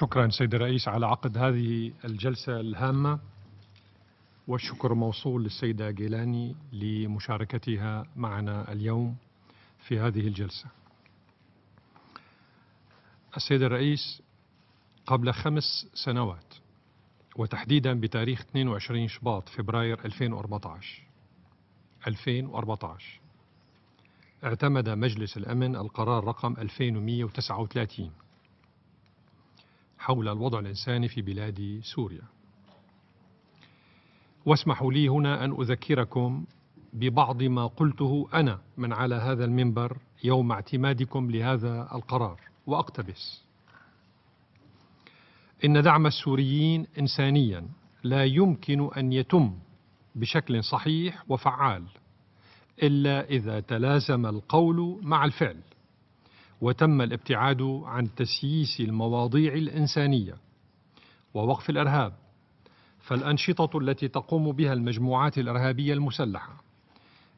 شكرا سيد الرئيس على عقد هذه الجلسة الهامة والشكر موصول للسيدة جيلاني لمشاركتها معنا اليوم في هذه الجلسة السيد الرئيس قبل خمس سنوات وتحديدا بتاريخ 22 شباط فبراير 2014 2014 اعتمد مجلس الأمن القرار رقم 2139 حول الوضع الإنساني في بلاد سوريا واسمحوا لي هنا أن أذكركم ببعض ما قلته أنا من على هذا المنبر يوم اعتمادكم لهذا القرار وأقتبس إن دعم السوريين إنسانيا لا يمكن أن يتم بشكل صحيح وفعال إلا إذا تلازم القول مع الفعل وتم الابتعاد عن تسييس المواضيع الإنسانية ووقف الإرهاب فالأنشطة التي تقوم بها المجموعات الإرهابية المسلحة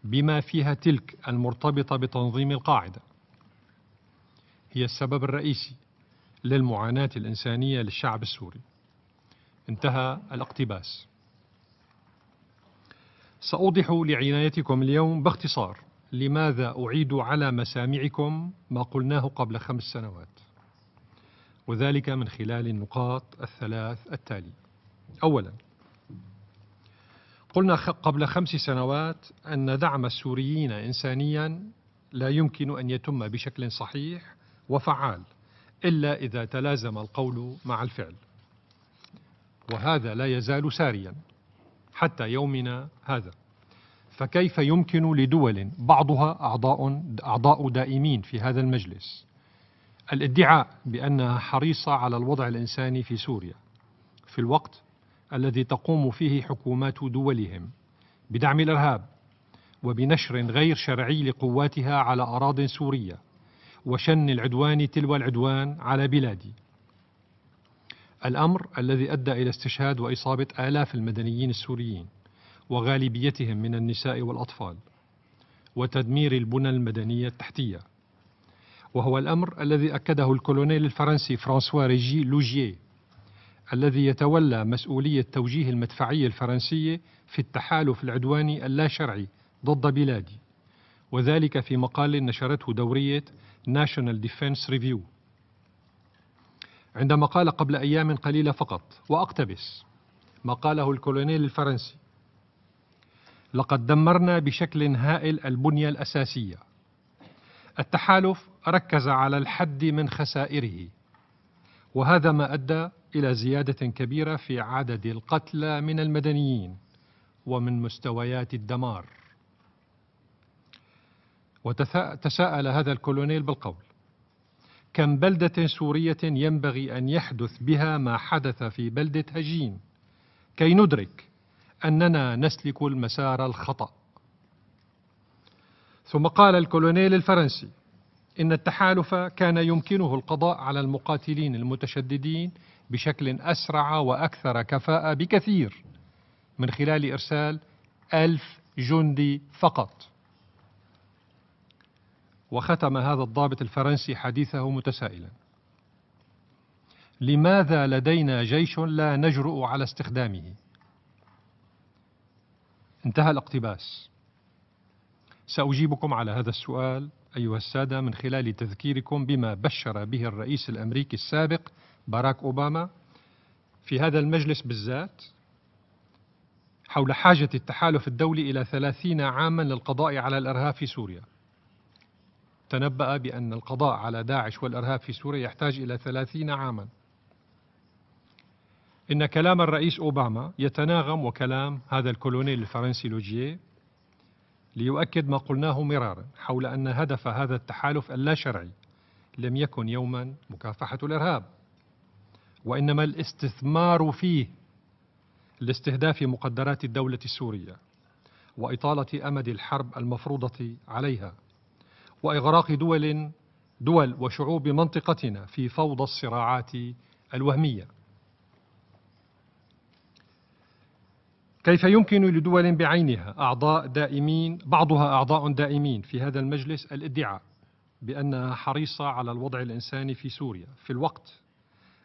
بما فيها تلك المرتبطة بتنظيم القاعدة هي السبب الرئيسي للمعاناة الإنسانية للشعب السوري انتهى الاقتباس سأوضح لعنايتكم اليوم باختصار لماذا أعيد على مسامعكم ما قلناه قبل خمس سنوات وذلك من خلال النقاط الثلاث التالية أولا قلنا قبل خمس سنوات أن دعم السوريين إنسانيا لا يمكن أن يتم بشكل صحيح وفعال إلا إذا تلازم القول مع الفعل وهذا لا يزال ساريا حتى يومنا هذا فكيف يمكن لدول بعضها أعضاء, أعضاء دائمين في هذا المجلس الادعاء بأنها حريصة على الوضع الإنساني في سوريا في الوقت الذي تقوم فيه حكومات دولهم بدعم الإرهاب وبنشر غير شرعي لقواتها على أراض سورية وشن العدوان تلو العدوان على بلادي الأمر الذي أدى إلى استشهاد وإصابة آلاف المدنيين السوريين وغالبيتهم من النساء والأطفال وتدمير البنى المدنية التحتية وهو الأمر الذي أكده الكولونيل الفرنسي فرانسوا ريجي لوجيه الذي يتولى مسؤولية توجيه المدفعية الفرنسية في التحالف العدواني اللاشرعي ضد بلادي وذلك في مقال نشرته دورية ناشونال Defense ريفيو عندما قال قبل أيام قليلة فقط وأقتبس ما قاله الكولونيل الفرنسي لقد دمرنا بشكل هائل البنية الأساسية التحالف ركز على الحد من خسائره وهذا ما أدى إلى زيادة كبيرة في عدد القتلى من المدنيين ومن مستويات الدمار وتساءل هذا الكولونيل بالقول كم بلدة سورية ينبغي أن يحدث بها ما حدث في بلدة هجين كي ندرك أننا نسلك المسار الخطأ ثم قال الكولونيل الفرنسي إن التحالف كان يمكنه القضاء على المقاتلين المتشددين بشكل أسرع وأكثر كفاءة بكثير من خلال إرسال ألف جندي فقط وختم هذا الضابط الفرنسي حديثه متسائلا لماذا لدينا جيش لا نجرؤ على استخدامه انتهى الاقتباس سأجيبكم على هذا السؤال أيها السادة من خلال تذكيركم بما بشر به الرئيس الأمريكي السابق باراك أوباما في هذا المجلس بالذات حول حاجة التحالف الدولي إلى ثلاثين عاما للقضاء على الإرهاب في سوريا تنبأ بأن القضاء على داعش والإرهاب في سوريا يحتاج إلى ثلاثين عاما إن كلام الرئيس أوباما يتناغم وكلام هذا الكولونيل الفرنسي لوجيه ليؤكد ما قلناه مرارا حول أن هدف هذا التحالف اللاشرعي لم يكن يوما مكافحة الإرهاب وإنما الاستثمار فيه لاستهداف مقدرات الدولة السورية وإطالة أمد الحرب المفروضة عليها وإغراق دول دول وشعوب منطقتنا في فوضى الصراعات الوهميه كيف يمكن لدول بعينها أعضاء دائمين بعضها أعضاء دائمين في هذا المجلس الادعاء بأنها حريصة على الوضع الإنساني في سوريا في الوقت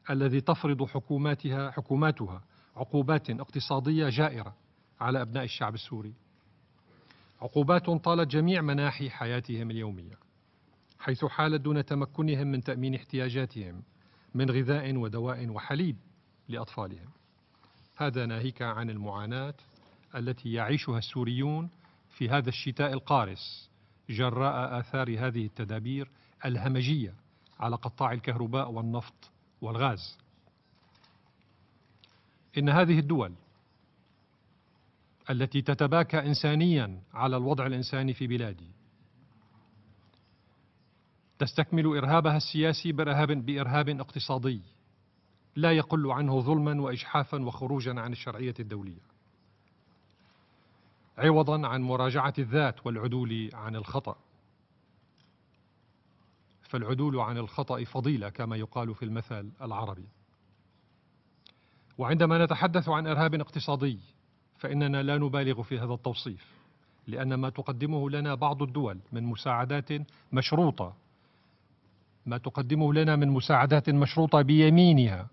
الذي تفرض حكوماتها حكوماتها عقوبات اقتصادية جائرة على أبناء الشعب السوري عقوبات طالت جميع مناحي حياتهم اليومية حيث حالت دون تمكنهم من تأمين احتياجاتهم من غذاء ودواء وحليب لأطفالهم هذا ناهيك عن المعاناة التي يعيشها السوريون في هذا الشتاء القارس جراء آثار هذه التدابير الهمجية على قطاع الكهرباء والنفط والغاز. إن هذه الدول التي تتباكى إنسانيا على الوضع الإنساني في بلادي تستكمل إرهابها السياسي بإرهاب, بإرهاب اقتصادي لا يقل عنه ظلما وإجحافا وخروجا عن الشرعية الدولية عوضا عن مراجعة الذات والعدول عن الخطأ فالعدول عن الخطأ فضيلة كما يقال في المثل العربي وعندما نتحدث عن إرهاب اقتصادي فإننا لا نبالغ في هذا التوصيف لأن ما تقدمه لنا بعض الدول من مساعدات مشروطة ما تقدمه لنا من مساعدات مشروطة بيمينها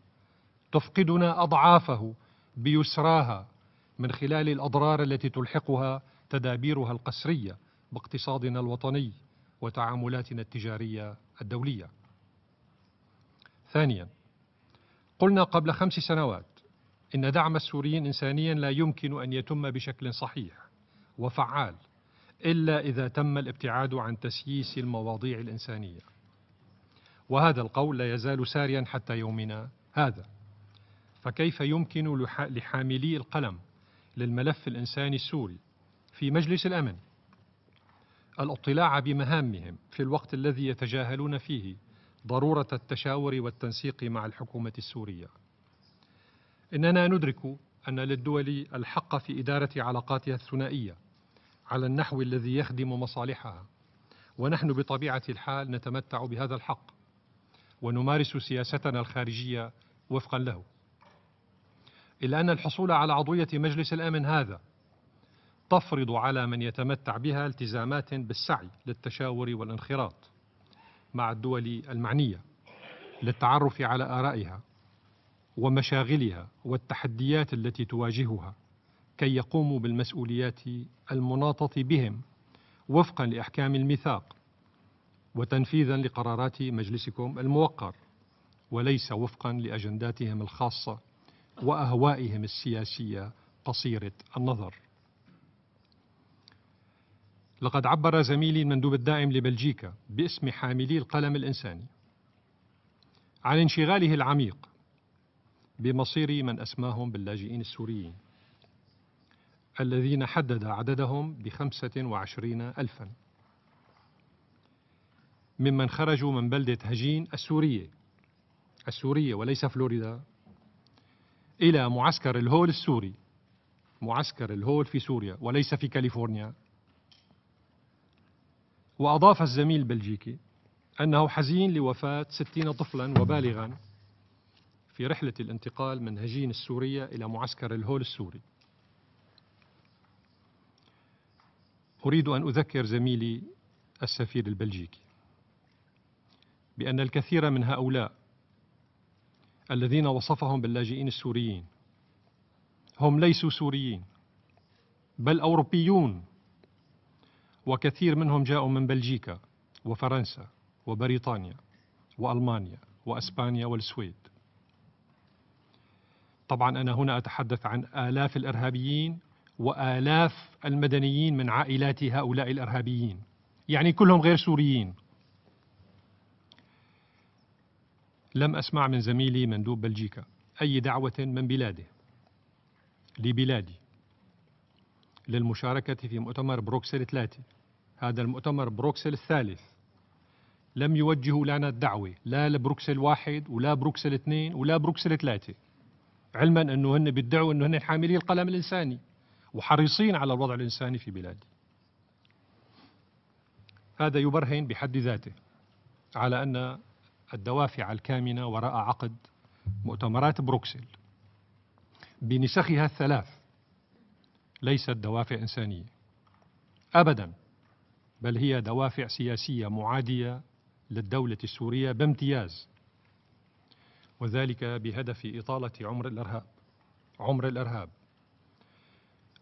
تفقدنا أضعافه بيسراها من خلال الأضرار التي تلحقها تدابيرها القسرية باقتصادنا الوطني وتعاملاتنا التجارية الدولية ثانيا قلنا قبل خمس سنوات إن دعم السوريين إنسانيا لا يمكن أن يتم بشكل صحيح وفعال إلا إذا تم الابتعاد عن تسييس المواضيع الإنسانية وهذا القول لا يزال ساريا حتى يومنا هذا فكيف يمكن لحاملي القلم للملف الإنساني السوري في مجلس الأمن الاطلاع بمهامهم في الوقت الذي يتجاهلون فيه ضرورة التشاور والتنسيق مع الحكومة السورية إننا ندرك أن للدول الحق في إدارة علاقاتها الثنائية على النحو الذي يخدم مصالحها ونحن بطبيعة الحال نتمتع بهذا الحق ونمارس سياستنا الخارجية وفقا له إلا أن الحصول على عضوية مجلس الأمن هذا تفرض على من يتمتع بها التزامات بالسعي للتشاور والانخراط مع الدول المعنية للتعرف على آرائها ومشاغلها والتحديات التي تواجهها كي يقوموا بالمسؤوليات المناطة بهم وفقا لأحكام الميثاق وتنفيذا لقرارات مجلسكم الموقر وليس وفقا لأجنداتهم الخاصة وأهوائهم السياسية قصيرة النظر لقد عبر زميلي المندوب الدائم لبلجيكا باسم حاملي القلم الإنساني عن انشغاله العميق بمصير من أسماهم باللاجئين السوريين الذين حدد عددهم بخمسة وعشرين ألفا ممن خرجوا من بلدة هجين السورية السورية وليس فلوريدا إلى معسكر الهول السوري معسكر الهول في سوريا وليس في كاليفورنيا وأضاف الزميل البلجيكي أنه حزين لوفاة ستين طفلا وبالغا في رحلة الانتقال من هجين السورية إلى معسكر الهول السوري أريد أن أذكر زميلي السفير البلجيكي بأن الكثير من هؤلاء الذين وصفهم باللاجئين السوريين هم ليسوا سوريين بل أوروبيون وكثير منهم جاءوا من بلجيكا وفرنسا وبريطانيا وألمانيا وأسبانيا والسويد طبعا أنا هنا أتحدث عن آلاف الإرهابيين وآلاف المدنيين من عائلات هؤلاء الإرهابيين يعني كلهم غير سوريين لم أسمع من زميلي مندوب بلجيكا أي دعوة من بلاده لبلادي للمشاركة في مؤتمر بروكسل ثلاثة هذا المؤتمر بروكسل الثالث لم يوجهوا لنا الدعوة لا لبروكسل واحد ولا بروكسل اثنين ولا بروكسل ثلاثة علما أنه هن بيدعوا أنه هن حاملي القلم الإنساني وحريصين على الوضع الإنساني في بلادي هذا يبرهن بحد ذاته على أن الدوافع الكامنة وراء عقد مؤتمرات بروكسل بنسخها الثلاث ليست دوافع إنسانية أبدا بل هي دوافع سياسية معادية للدولة السورية بامتياز وذلك بهدف إطالة عمر الإرهاب عمر الإرهاب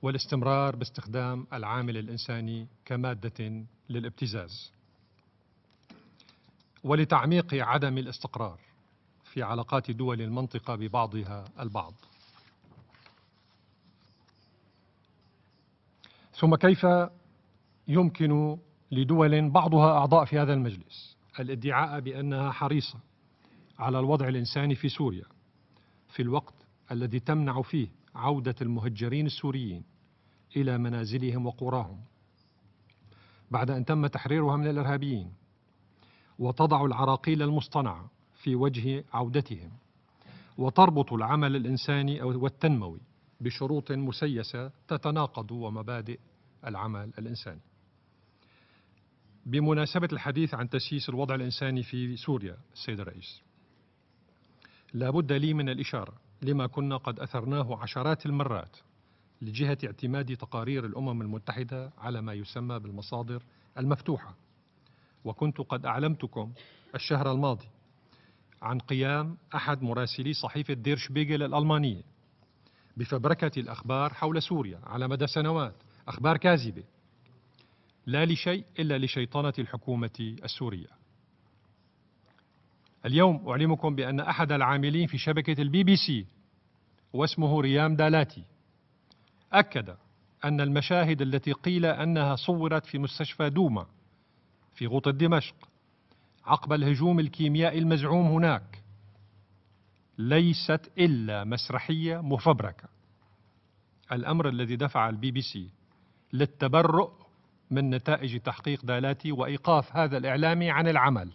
والاستمرار باستخدام العامل الإنساني كمادة للابتزاز ولتعميق عدم الاستقرار في علاقات دول المنطقة ببعضها البعض ثم كيف يمكن لدول بعضها أعضاء في هذا المجلس الادعاء بأنها حريصة على الوضع الإنساني في سوريا في الوقت الذي تمنع فيه عودة المهجرين السوريين إلى منازلهم وقراهم بعد أن تم تحريرها من الإرهابيين وتضع العراقيل المصطنعة في وجه عودتهم وتربط العمل الإنساني والتنموي بشروط مسيسة تتناقض ومبادئ العمل الإنساني بمناسبة الحديث عن تسييس الوضع الإنساني في سوريا سيد الرئيس لا بد لي من الإشارة لما كنا قد أثرناه عشرات المرات لجهة اعتماد تقارير الأمم المتحدة على ما يسمى بالمصادر المفتوحة وكنت قد أعلمتكم الشهر الماضي عن قيام أحد مراسلي صحيفة ديرش بيجل الألمانية بفبركة الأخبار حول سوريا على مدى سنوات أخبار كاذبة لا لشيء إلا لشيطنة الحكومة السورية اليوم أعلمكم بأن أحد العاملين في شبكة البي بي سي واسمه ريام دالاتي أكد أن المشاهد التي قيل أنها صورت في مستشفى دوما في غوطة دمشق عقب الهجوم الكيميائي المزعوم هناك ليست إلا مسرحية مفبركة الأمر الذي دفع البي بي سي للتبرؤ من نتائج تحقيق دالاتي وإيقاف هذا الإعلامي عن العمل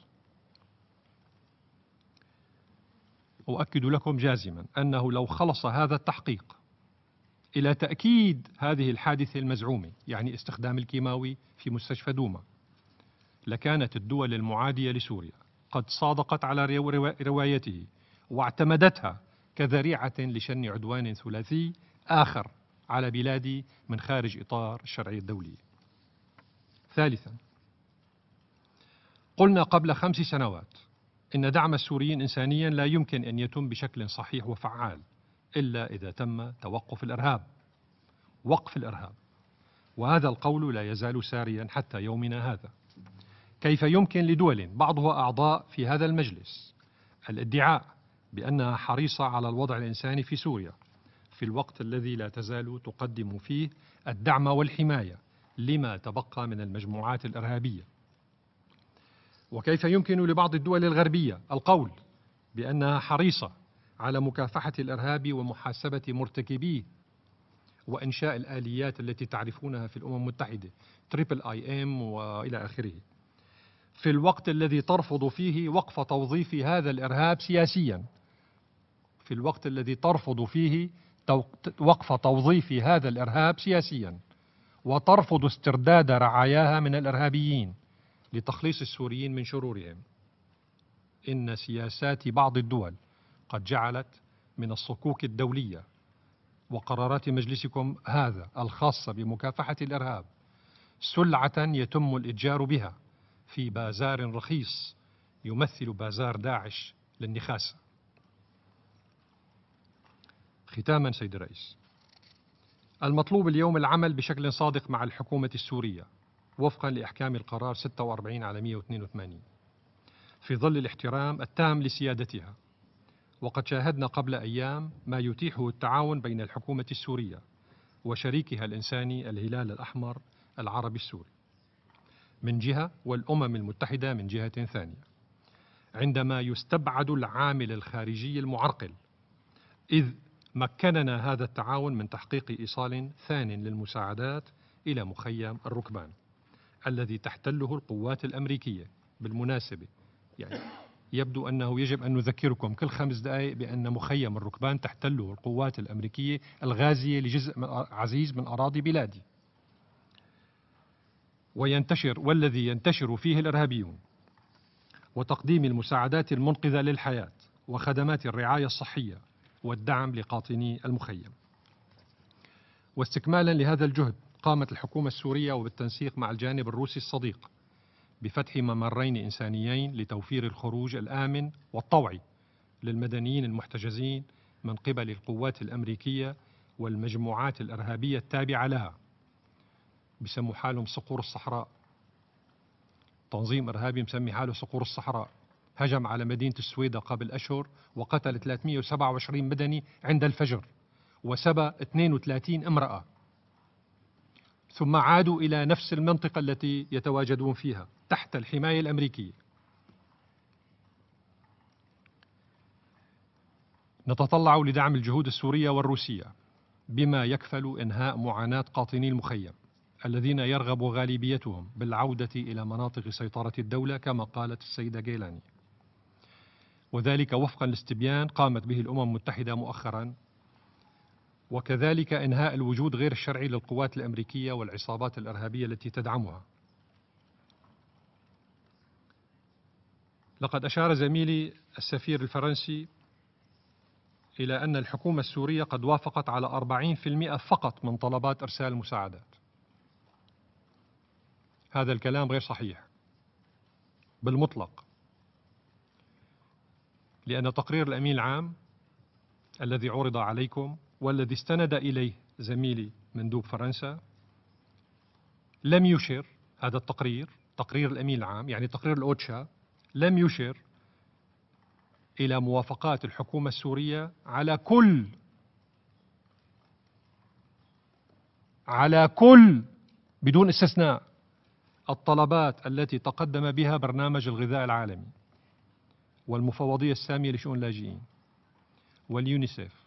أؤكد لكم جازما أنه لو خلص هذا التحقيق إلى تأكيد هذه الحادثة المزعومة يعني استخدام الكيماوي في مستشفى دوما لكانت الدول المعادية لسوريا قد صادقت على روايته واعتمدتها كذريعة لشن عدوان ثلاثي آخر على بلادي من خارج إطار الشرعية الدولية ثالثا قلنا قبل خمس سنوات إن دعم السوريين إنسانيا لا يمكن أن يتم بشكل صحيح وفعال إلا إذا تم توقف الإرهاب وقف الإرهاب وهذا القول لا يزال ساريا حتى يومنا هذا كيف يمكن لدول بعضها أعضاء في هذا المجلس الادعاء بأنها حريصة على الوضع الإنساني في سوريا في الوقت الذي لا تزال تقدم فيه الدعم والحماية لما تبقى من المجموعات الإرهابية وكيف يمكن لبعض الدول الغربية القول بأنها حريصة على مكافحة الإرهاب ومحاسبة مرتكبيه وإنشاء الآليات التي تعرفونها في الأمم المتحدة تريبل آي إم وإلى آخره في الوقت الذي ترفض فيه وقف توظيف هذا الإرهاب سياسيا في الوقت الذي ترفض فيه وقف توظيف هذا الإرهاب سياسيا وترفض استرداد رعاياها من الإرهابيين لتخليص السوريين من شرورهم إن سياسات بعض الدول قد جعلت من الصكوك الدولية وقرارات مجلسكم هذا الخاصة بمكافحة الإرهاب سلعة يتم الإتجار بها في بازار رخيص يمثل بازار داعش للنخاسة ختاما سيد الرئيس المطلوب اليوم العمل بشكل صادق مع الحكومة السورية وفقا لإحكام القرار 46 على 182 في ظل الاحترام التام لسيادتها وقد شاهدنا قبل أيام ما يتيحه التعاون بين الحكومة السورية وشريكها الإنساني الهلال الأحمر العربي السوري من جهة والأمم المتحدة من جهة ثانية عندما يستبعد العامل الخارجي المعرقل إذ مكننا هذا التعاون من تحقيق إيصال ثان للمساعدات إلى مخيم الركبان الذي تحتله القوات الأمريكية بالمناسبة يعني يبدو أنه يجب أن نذكركم كل خمس دقائق بأن مخيم الركبان تحتله القوات الأمريكية الغازية لجزء عزيز من أراضي بلادي وينتشر والذي ينتشر فيه الإرهابيون وتقديم المساعدات المنقذة للحياة وخدمات الرعاية الصحية والدعم لقاطني المخيم واستكمالا لهذا الجهد قامت الحكومة السورية وبالتنسيق مع الجانب الروسي الصديق بفتح ممرين إنسانيين لتوفير الخروج الآمن والطوعي للمدنيين المحتجزين من قبل القوات الأمريكية والمجموعات الإرهابية التابعة لها بيسموا حالهم صقور الصحراء تنظيم إرهابي مسمي حاله صقور الصحراء هجم على مدينة السويدة قبل أشهر وقتل 327 مدني عند الفجر وسبى 32 امرأة ثم عادوا إلى نفس المنطقة التي يتواجدون فيها تحت الحماية الأمريكية نتطلع لدعم الجهود السورية والروسية بما يكفل إنهاء معاناة قاطني المخيم الذين يرغب غالبيتهم بالعودة إلى مناطق سيطرة الدولة كما قالت السيدة جيلاني وذلك وفقا لاستبيان قامت به الأمم المتحدة مؤخرا وكذلك إنهاء الوجود غير الشرعي للقوات الأمريكية والعصابات الإرهابية التي تدعمها لقد أشار زميلي السفير الفرنسي إلى أن الحكومة السورية قد وافقت على 40% فقط من طلبات إرسال المساعدات هذا الكلام غير صحيح بالمطلق لأن تقرير الأمين العام الذي عرض عليكم والذي استند إليه زميلي مندوب فرنسا لم يشر هذا التقرير تقرير الأمين العام يعني تقرير الأوتشا لم يشر إلى موافقات الحكومة السورية على كل على كل بدون استثناء الطلبات التي تقدم بها برنامج الغذاء العالمي والمفوضية السامية لشؤون اللاجئين واليونيسيف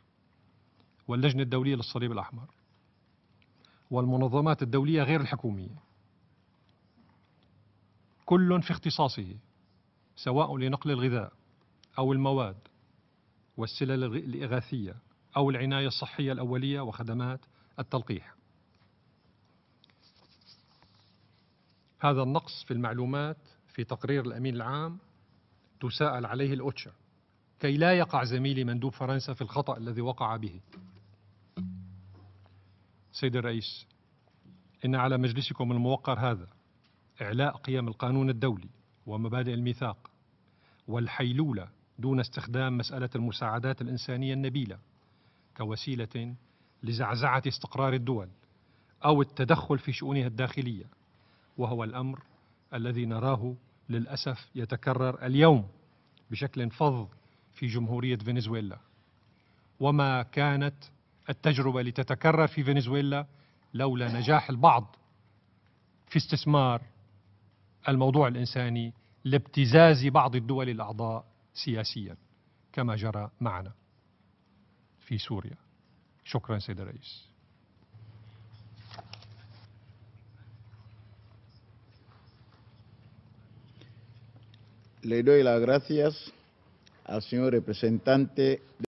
واللجنة الدولية للصليب الأحمر والمنظمات الدولية غير الحكومية كل في اختصاصه سواء لنقل الغذاء أو المواد والسلل الإغاثية أو العناية الصحية الأولية وخدمات التلقيح هذا النقص في المعلومات في تقرير الأمين العام تساءل عليه الأوتشا كي لا يقع زميلي مندوب فرنسا في الخطأ الذي وقع به سيد الرئيس إن على مجلسكم الموقر هذا إعلاء قيم القانون الدولي ومبادئ الميثاق والحيلولة دون استخدام مسألة المساعدات الإنسانية النبيلة كوسيلة لزعزعة استقرار الدول أو التدخل في شؤونها الداخلية وهو الأمر الذي نراه للأسف يتكرر اليوم بشكل فظ في جمهورية فنزويلا وما كانت التجربة لتتكرر في فنزويلا لولا نجاح البعض في استثمار الموضوع الإنساني لابتزاز بعض الدول الأعضاء سياسيا كما جرى معنا في سوريا شكرا سيد الرئيس le doy las gracias al señor representante